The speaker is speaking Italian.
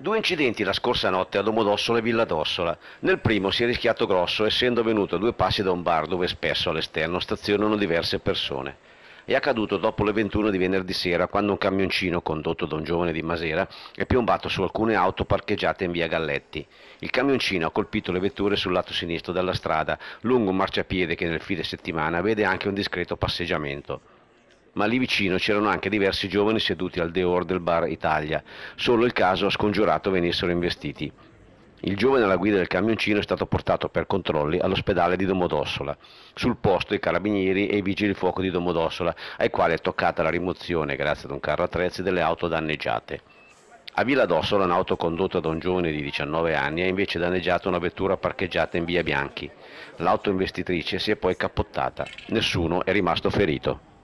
Due incidenti la scorsa notte a Domodossola e Villa d'Ossola. Nel primo si è rischiato grosso essendo venuto a due passi da un bar dove spesso all'esterno stazionano diverse persone. È accaduto dopo le 21 di venerdì sera quando un camioncino condotto da un giovane di Masera è piombato su alcune auto parcheggiate in via Galletti. Il camioncino ha colpito le vetture sul lato sinistro della strada, lungo un marciapiede che nel fine settimana vede anche un discreto passeggiamento ma lì vicino c'erano anche diversi giovani seduti al dehors del bar Italia, solo il caso ha scongiurato venissero investiti. Il giovane alla guida del camioncino è stato portato per controlli all'ospedale di Domodossola. Sul posto i carabinieri e i vigili fuoco di Domodossola, ai quali è toccata la rimozione, grazie ad un carro attrezzi, delle auto danneggiate. A Villa d'Ossola un'auto condotta da un giovane di 19 anni ha invece danneggiato una vettura parcheggiata in via Bianchi. L'auto investitrice si è poi cappottata. Nessuno è rimasto ferito.